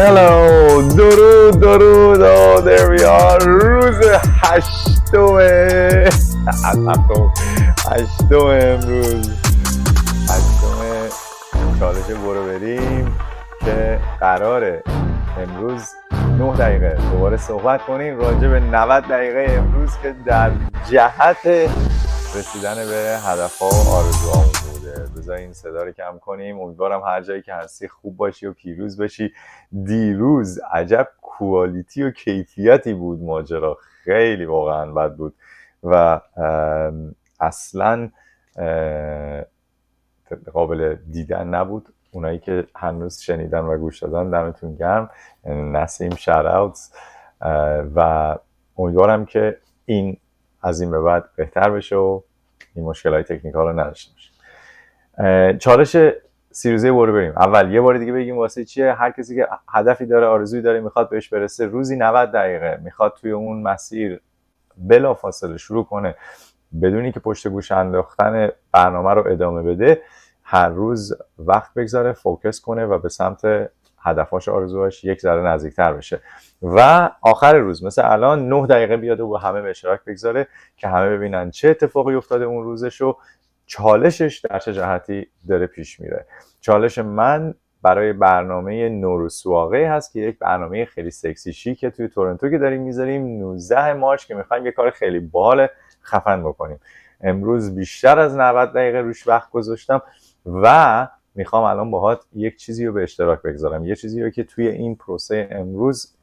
Hello درود درود oh, there روز هشتم هشتم هشتم امروز هشتم چالش برو بریم که قراره امروز 9 دقیقه دوباره صحبت کنیم راجع به 90 دقیقه امروز که در جهت رسیدن به هدفها و آرزوهامون این صدا رو کم کنیم امیدوارم هر جایی که هستی خوب باشی و پیروز باشی دیروز عجب کوالیتی و کیفیتی بود ماجرا خیلی واقعا بد بود و اصلا قابل دیدن نبود اونایی که هنوز شنیدن و گوش دادن دمتون گرم نسیم شراوت و امیدوارم که این از این به بعد بهتر بشه و این مشکل های تکنیکال رو نداشته باشه چالش سیروزی برو بریم اول یه بار دیگه بگیم واسه چیه هر کسی که هدفی داره آرزویی داره میخواد بهش برسه روزی 90 دقیقه میخواد توی اون مسیر بلا فاصله شروع کنه بدونی که پشت گوش انداختن برنامه رو ادامه بده هر روز وقت بگذاره فوکس کنه و به سمت هدفاش آرزوهاش یک ذره نزدیکتر بشه و آخر روز مثل الان 9 دقیقه بیاد و همه به اشتراک بگذاره که همه ببینن چه اتفاقی افتاده اون روزش و چالشش در چه جهتی داره پیش میره چالش من برای برنامه نوروز هست که یک برنامه خیلی سکسی شیکه توی تورنتو که داریم میذاریم 19 مارچ که میخوایم یه کار خیلی بال خفن بکنیم امروز بیشتر از 90 دقیقه روش وقت گذاشتم و میخوام الان باهات یک چیزی رو به اشتراک بگذارم یه چیزی رو که توی این پروسه امروز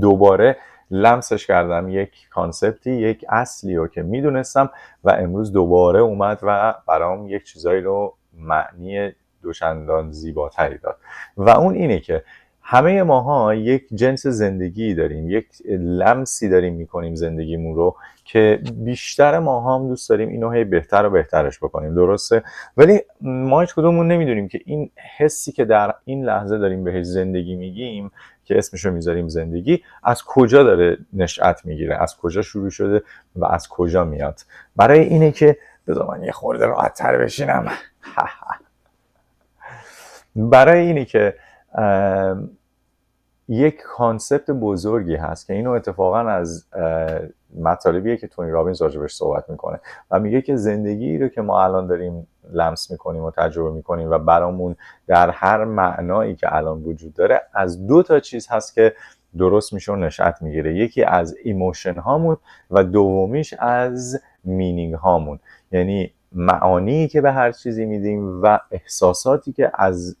دوباره لمسش کردم یک کانسپتی یک اصلی رو که میدونستم و امروز دوباره اومد و برام یک چیزایی رو معنی دوشندان زیباتری داد و اون اینه که همه ماها یک جنس زندگی داریم یک لمسی داریم میکنیم زندگیمون رو که بیشتر ماها هم دوست داریم اینو هی بهتر و بهترش بکنیم درسته ولی ما هیچ کدومون نمیدونیم که این حسی که در این لحظه داریم بهش زندگی میگیم که رو میذاریم زندگی از کجا داره نشأت میگیره از کجا شروع شده و از کجا میاد برای اینه که به من یه خورده راحتتر بشینم برای اینه که یک کانسپت بزرگی هست که اینو اتفاقا از مطالبیه که تونی رابینز راجبش صحبت میکنه و میگه که زندگی رو که ما الان داریم لمس میکنیم و تجربه میکنیم و برامون در هر معنایی که الان وجود داره از دو تا چیز هست که درست میشه و نشأت میگیره یکی از ایموشن هامون و دومیش از مینینگ هامون یعنی معانی که به هر چیزی میدیم و احساساتی که از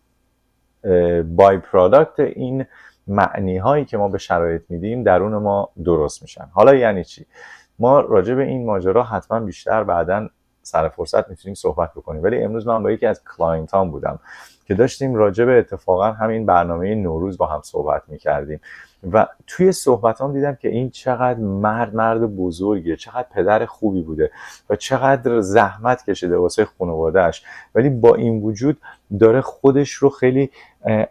بای پرادکت این معنی هایی که ما به شرایط میدیم درون ما درست میشن حالا یعنی چی ما راجع به این ماجرا حتما بیشتر بعدا سر فرصت میتونیم صحبت بکنیم ولی امروز من با یکی از کلاینت بودم که داشتیم راجع به اتفاقا همین برنامه نوروز با هم صحبت میکردیم و توی صحبتام دیدم که این چقدر مرد مرد بزرگیه چقدر پدر خوبی بوده و چقدر زحمت کشیده واسه خانوادهش ولی با این وجود داره خودش رو خیلی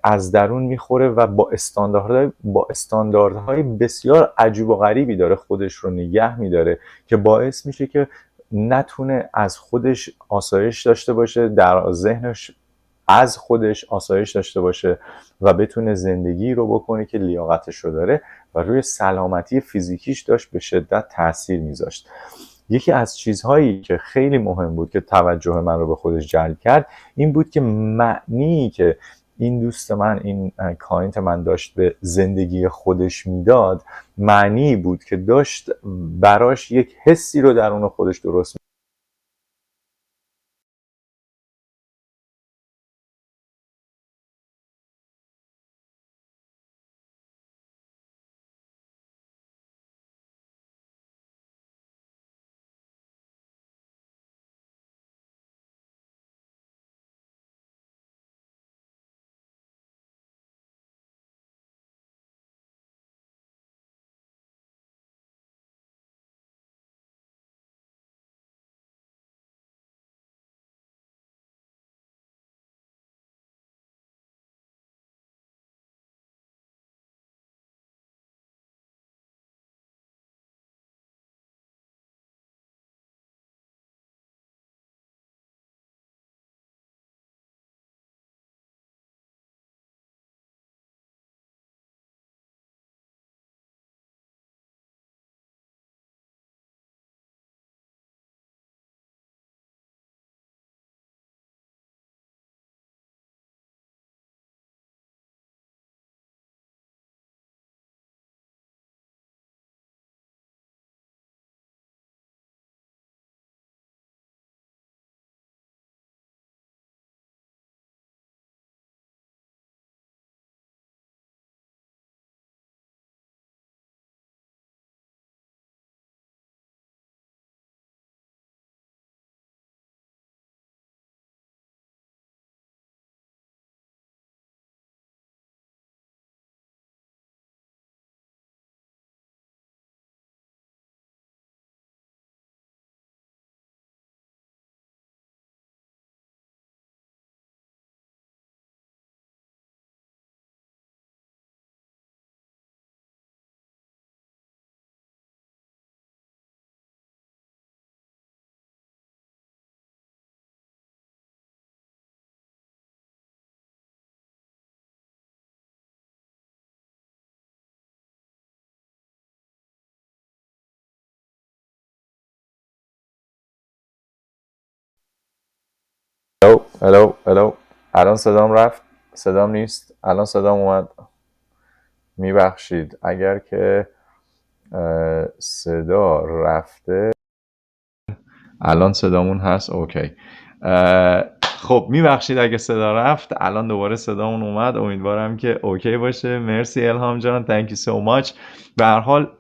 از درون میخوره و با استانداردهای با استانداردهای بسیار عجیب و غریبی داره خودش رو نگه میداره که باعث میشه که نتونه از خودش آسایش داشته باشه در ذهنش از خودش آسایش داشته باشه و بتونه زندگی رو بکنه که لیاقتش رو داره و روی سلامتی فیزیکیش داشت به شدت تاثیر میذاشت یکی از چیزهایی که خیلی مهم بود که توجه من رو به خودش جلب کرد این بود که معنی که این دوست من این کاینت من داشت به زندگی خودش میداد معنی بود که داشت براش یک حسی رو درون خودش درست الو الو الان صدام رفت صدام نیست الان صدام اومد میبخشید اگر که صدا رفته الان صدامون هست اوکی خب میبخشید اگه صدا رفت الان دوباره صدامون اومد امیدوارم که اوکی باشه مرسی الهام جان تنکی سو so به هر حال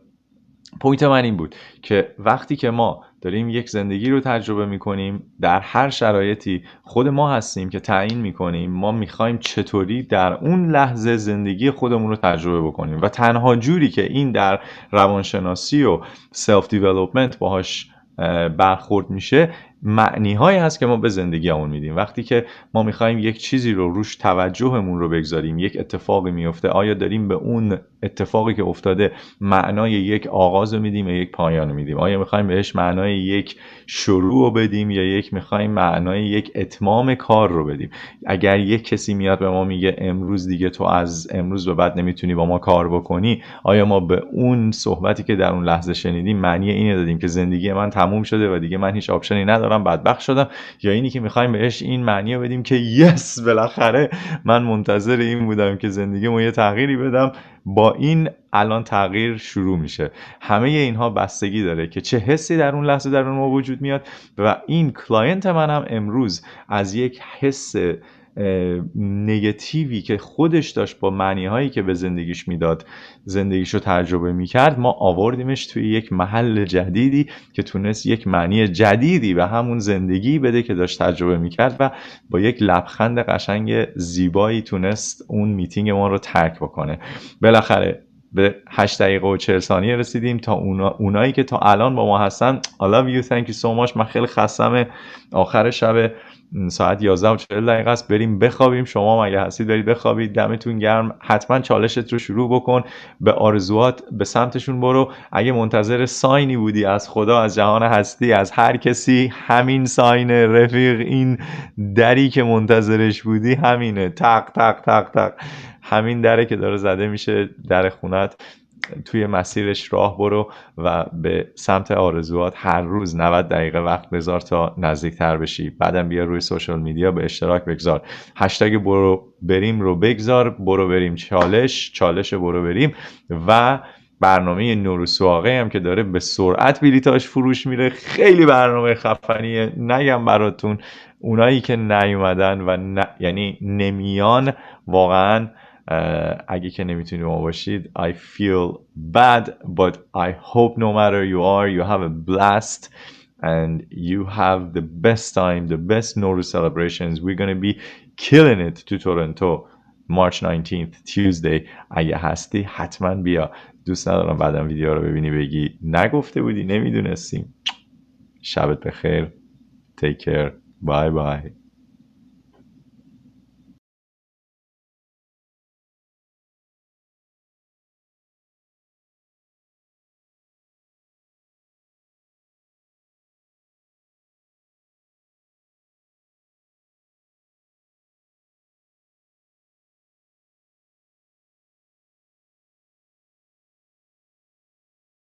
پوینت من این بود که وقتی که ما داریم یک زندگی رو تجربه میکنیم در هر شرایطی خود ما هستیم که تعیین میکنیم ما میخوایم چطوری در اون لحظه زندگی خودمون رو تجربه بکنیم و تنها جوری که این در روانشناسی و سلف دیولوپمنت باهاش برخورد میشه معنی هست که ما به زندگیمون میدیم وقتی که ما میخوایم یک چیزی رو روش توجهمون رو بگذاریم یک اتفاقی میفته آیا داریم به اون اتفاقی که افتاده معنای یک آغاز رو میدیم یا یک پایان رو میدیم آیا میخوایم بهش معنای یک شروع رو بدیم یا یک میخوایم معنای یک اتمام کار رو بدیم اگر یک کسی میاد به ما میگه امروز دیگه تو از امروز به بعد نمیتونی با ما کار بکنی آیا ما به اون صحبتی که در اون لحظه شنیدیم معنی اینه دادیم که زندگی من تموم شده و دیگه من هیچ آپشنی ندارم من بدبخت شدم یا اینی که میخوایم بهش این معنی رو بدیم که یس بالاخره من منتظر این بودم که زندگیمو یه تغییری بدم با این الان تغییر شروع میشه همه اینها بستگی داره که چه حسی در اون لحظه در اون ما وجود میاد و این کلاینت منم امروز از یک حس نگتیوی که خودش داشت با معنی هایی که به زندگیش میداد زندگیش رو تجربه میکرد ما آوردیمش توی یک محل جدیدی که تونست یک معنی جدیدی به همون زندگی بده که داشت تجربه میکرد و با یک لبخند قشنگ زیبایی تونست اون میتینگ ما رو ترک بکنه بالاخره به 8 دقیقه و 40 ثانیه رسیدیم تا اونا، اونایی که تا الان با ما هستن I love you thank you so much من خیلی خستم آخر شب ساعت 11 و 40 دقیقه است بریم بخوابیم شما اگه هستید برید بخوابید دمتون گرم حتما چالشت رو شروع بکن به آرزوات به سمتشون برو اگه منتظر ساینی بودی از خدا از جهان هستی از هر کسی همین ساین رفیق این دری که منتظرش بودی همینه تق تق تق تق همین دره که داره زده میشه در خونت توی مسیرش راه برو و به سمت آرزوات هر روز 90 دقیقه وقت بذار تا نزدیکتر بشی بعدم بیا روی سوشال میدیا به اشتراک بگذار هشتگ برو بریم رو بگذار برو بریم چالش چالش برو بریم و برنامه نورو هم که داره به سرعت بلیتاش فروش میره خیلی برنامه خفنیه نگم براتون اونایی که نیومدن و یعنی نمیان واقعا Uh, اگه که نمیتونی ما باشید I feel bad but I hope no matter you are you have a blast and you have the best time the best Nowruz celebrations we're gonna be killing it to Toronto March 19th Tuesday اگه هستی حتما بیا دوست ندارم بعدا ویدیو رو ببینی بگی نگفته بودی نمیدونستیم شبت بخیر take care bye bye